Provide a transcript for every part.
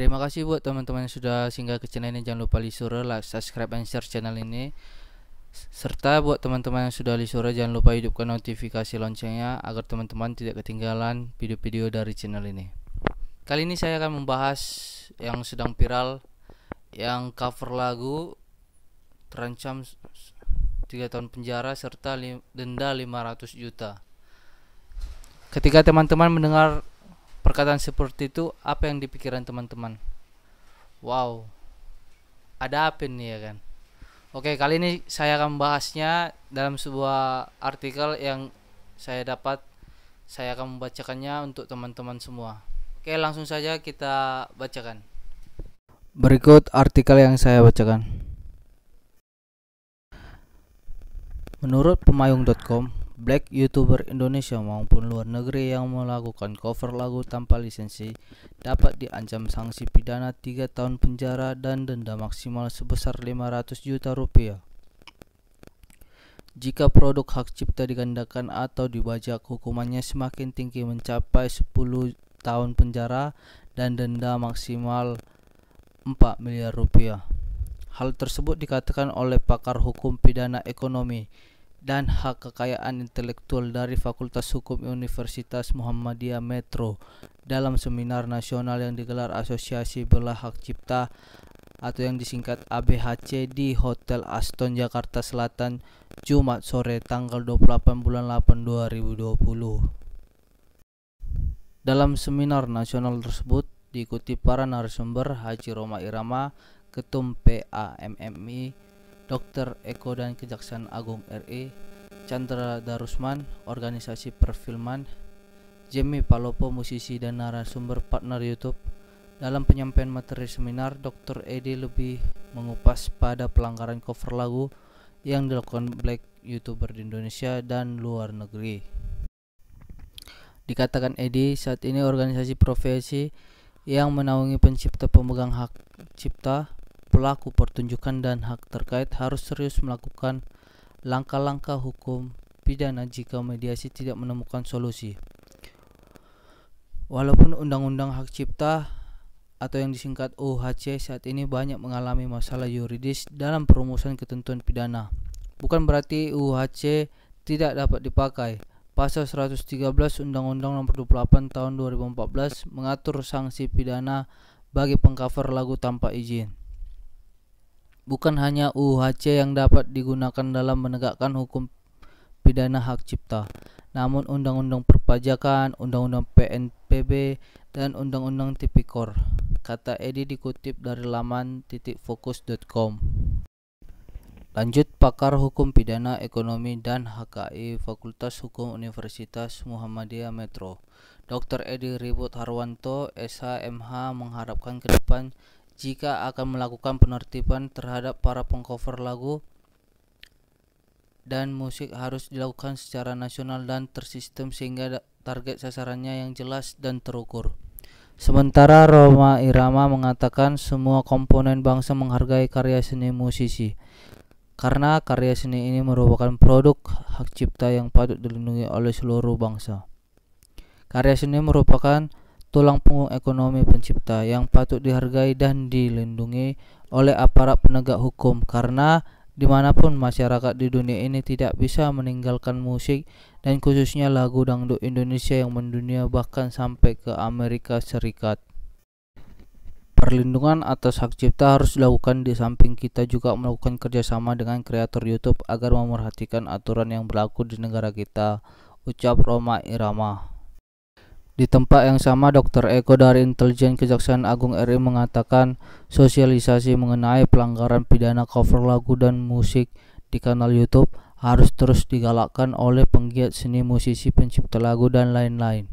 Terima kasih buat teman-teman yang sudah singgah ke channel ini. Jangan lupa lisure, like, subscribe, and share channel ini. Serta buat teman-teman yang sudah lisure, jangan lupa hidupkan notifikasi loncengnya agar teman-teman tidak ketinggalan video-video dari channel ini. Kali ini saya akan membahas yang sedang viral, yang cover lagu terancam 3 tahun penjara serta denda 500 juta. Ketika teman-teman mendengar Perkataan seperti itu apa yang dipikiran teman-teman? Wow. Ada apa ini ya kan? Oke, kali ini saya akan bahasnya dalam sebuah artikel yang saya dapat. Saya akan membacakannya untuk teman-teman semua. Oke, langsung saja kita bacakan. Berikut artikel yang saya bacakan. Menurut pemayung.com, black youtuber Indonesia maupun luar negeri yang melakukan cover lagu tanpa lisensi dapat diancam sanksi pidana 3 tahun penjara dan denda maksimal sebesar 500 juta rupiah. Jika produk hak cipta digandakan atau dibajak, hukumannya semakin tinggi mencapai 10 tahun penjara dan denda maksimal 4 miliar rupiah. Hal tersebut dikatakan oleh pakar hukum pidana ekonomi dan hak kekayaan intelektual dari Fakultas Hukum Universitas Muhammadiyah Metro dalam seminar nasional yang digelar Asosiasi Belah Hak Cipta atau yang disingkat ABHC di Hotel Aston Jakarta Selatan Jumat sore tanggal 28 bulan 8 2020. Dalam seminar nasional tersebut diikuti para narasumber Haji Roma Irama, Ketum PAMMI, Dr. Eko dan Kejaksaan Agung RI, e, Chandra Darusman, organisasi perfilman, Jimmy Palopo, musisi dan narasumber partner YouTube. Dalam penyampaian materi seminar, Dr. Edi lebih mengupas pada pelanggaran cover lagu yang dilakukan black youtuber di Indonesia dan luar negeri. Dikatakan Edi, saat ini organisasi profesi yang menaungi pencipta pemegang hak cipta pelaku pertunjukan dan hak terkait harus serius melakukan langkah-langkah hukum pidana jika mediasi tidak menemukan solusi. Walaupun undang-undang hak cipta atau yang disingkat UHC saat ini banyak mengalami masalah yuridis dalam perumusan ketentuan pidana. Bukan berarti UHC tidak dapat dipakai. Pasal 113 Undang-Undang Nomor 28 Tahun 2014 mengatur sanksi pidana bagi pengcover lagu tanpa izin. Bukan hanya UHC yang dapat digunakan dalam menegakkan hukum pidana hak cipta, namun Undang-Undang Perpajakan, Undang-Undang PNPB, dan Undang-Undang Tipikor. Kata Edi dikutip dari laman titikfokus.com. Lanjut pakar hukum pidana ekonomi dan HKI Fakultas Hukum Universitas Muhammadiyah Metro. Dr. Edi Ribut Harwanto, SHMH mengharapkan ke depan jika akan melakukan penertiban terhadap para pengcover lagu dan musik harus dilakukan secara nasional dan tersistem sehingga target sasarannya yang jelas dan terukur. Sementara Roma Irama mengatakan semua komponen bangsa menghargai karya seni musisi karena karya seni ini merupakan produk hak cipta yang patut dilindungi oleh seluruh bangsa. Karya seni merupakan tulang punggung ekonomi pencipta yang patut dihargai dan dilindungi oleh aparat penegak hukum karena dimanapun masyarakat di dunia ini tidak bisa meninggalkan musik dan khususnya lagu dangdut Indonesia yang mendunia bahkan sampai ke Amerika Serikat. Perlindungan atas hak cipta harus dilakukan di samping kita juga melakukan kerjasama dengan kreator YouTube agar memerhatikan aturan yang berlaku di negara kita, ucap Roma Irama. Di tempat yang sama, Dr. Eko dari Intelijen Kejaksaan Agung RI mengatakan sosialisasi mengenai pelanggaran pidana cover lagu dan musik di kanal YouTube harus terus digalakkan oleh penggiat seni musisi pencipta lagu dan lain-lain.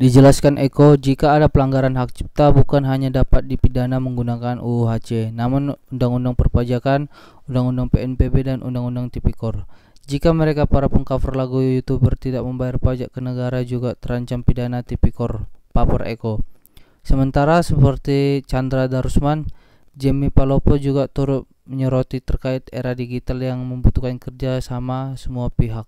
Dijelaskan Eko, jika ada pelanggaran hak cipta bukan hanya dapat dipidana menggunakan UUHC, namun Undang-Undang Perpajakan, Undang-Undang PNPB, dan Undang-Undang Tipikor. Jika mereka para pengcover lagu YouTuber tidak membayar pajak ke negara juga terancam pidana tipikor papor Eko. Sementara seperti Chandra Darusman, Jimmy Palopo juga turut menyoroti terkait era digital yang membutuhkan kerja sama semua pihak.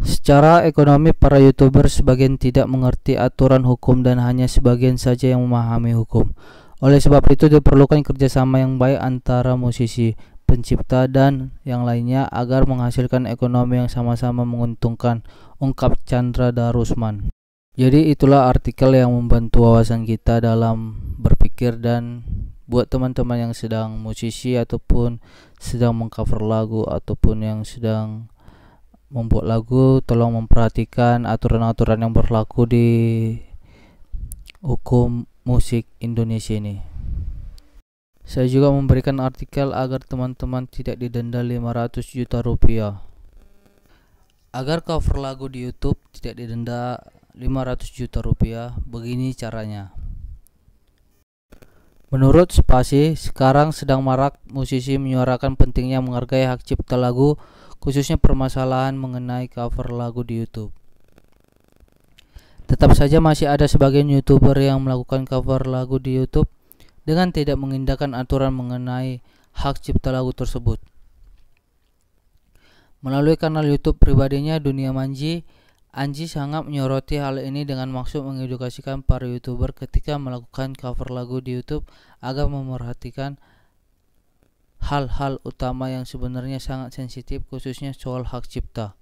Secara ekonomi, para youtuber sebagian tidak mengerti aturan hukum dan hanya sebagian saja yang memahami hukum. Oleh sebab itu diperlukan kerjasama yang baik antara musisi, pencipta dan yang lainnya agar menghasilkan ekonomi yang sama-sama menguntungkan, ungkap Chandra Darusman. Jadi itulah artikel yang membantu wawasan kita dalam berpikir dan buat teman-teman yang sedang musisi ataupun sedang mengcover lagu ataupun yang sedang membuat lagu tolong memperhatikan aturan-aturan yang berlaku di hukum musik Indonesia ini. Saya juga memberikan artikel agar teman-teman tidak didenda 500 juta rupiah. Agar cover lagu di YouTube tidak didenda 500 juta rupiah, begini caranya. Menurut Spasi, sekarang sedang marak musisi menyuarakan pentingnya menghargai hak cipta lagu, khususnya permasalahan mengenai cover lagu di YouTube. Tetap saja masih ada sebagian YouTuber yang melakukan cover lagu di YouTube dengan tidak mengindahkan aturan mengenai hak cipta lagu tersebut. Melalui kanal YouTube pribadinya Dunia Manji, Anji sangat menyoroti hal ini dengan maksud mengedukasikan para YouTuber ketika melakukan cover lagu di YouTube agar memperhatikan hal-hal utama yang sebenarnya sangat sensitif khususnya soal hak cipta.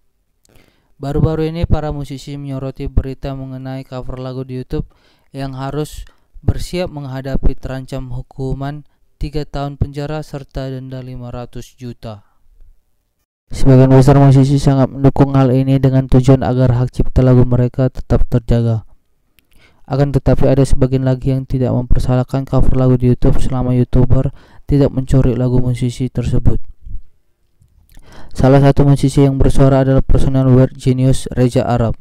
Baru-baru ini para musisi menyoroti berita mengenai cover lagu di YouTube yang harus bersiap menghadapi terancam hukuman 3 tahun penjara serta denda 500 juta. Sebagian besar musisi sangat mendukung hal ini dengan tujuan agar hak cipta lagu mereka tetap terjaga. Akan tetapi ada sebagian lagi yang tidak mempersalahkan cover lagu di YouTube selama YouTuber tidak mencuri lagu musisi tersebut. Salah satu musisi yang bersuara adalah personel Weird Genius Reja Arab.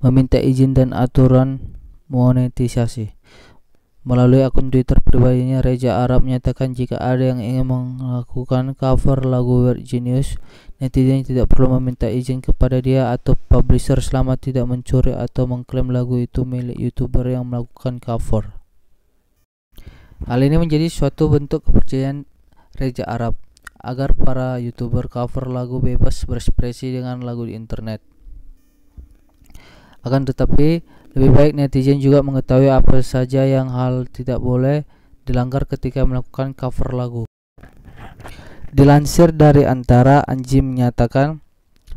Meminta izin dan aturan monetisasi. Melalui akun Twitter pribadinya, Reza Arab menyatakan jika ada yang ingin melakukan cover lagu Weird Genius, netizen tidak perlu meminta izin kepada dia atau publisher selama tidak mencuri atau mengklaim lagu itu milik YouTuber yang melakukan cover. Hal ini menjadi suatu bentuk kepercayaan Reza Arab agar para YouTuber cover lagu bebas berekspresi dengan lagu di internet. Akan tetapi, lebih baik netizen juga mengetahui apa saja yang hal tidak boleh dilanggar ketika melakukan cover lagu. Dilansir dari antara Anji menyatakan,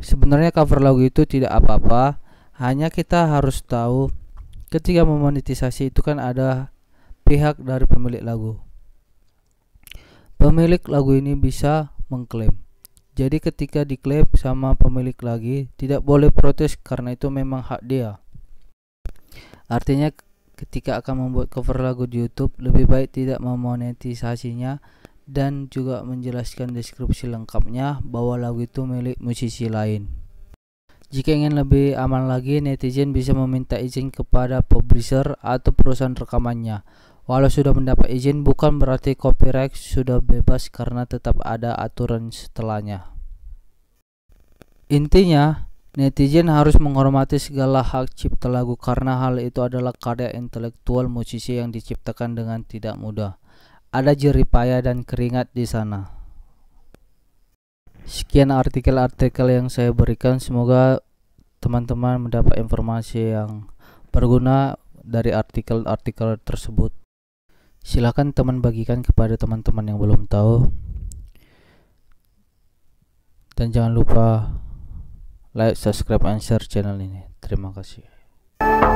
sebenarnya cover lagu itu tidak apa-apa, hanya kita harus tahu ketika memonetisasi itu kan ada pihak dari pemilik lagu. Pemilik lagu ini bisa mengklaim. Jadi ketika diklaim sama pemilik lagi, tidak boleh protes karena itu memang hak dia. Artinya ketika akan membuat cover lagu di YouTube, lebih baik tidak memonetisasinya dan juga menjelaskan deskripsi lengkapnya bahwa lagu itu milik musisi lain. Jika ingin lebih aman lagi, netizen bisa meminta izin kepada publisher atau perusahaan rekamannya. Walau sudah mendapat izin, bukan berarti copyright sudah bebas karena tetap ada aturan setelahnya. Intinya, Netizen harus menghormati segala hak cipta lagu karena hal itu adalah karya intelektual musisi yang diciptakan dengan tidak mudah. Ada jeripaya dan keringat di sana. Sekian artikel-artikel yang saya berikan. Semoga teman-teman mendapat informasi yang berguna dari artikel-artikel tersebut. Silakan teman bagikan kepada teman-teman yang belum tahu. Dan jangan lupa like subscribe and share channel ini terima kasih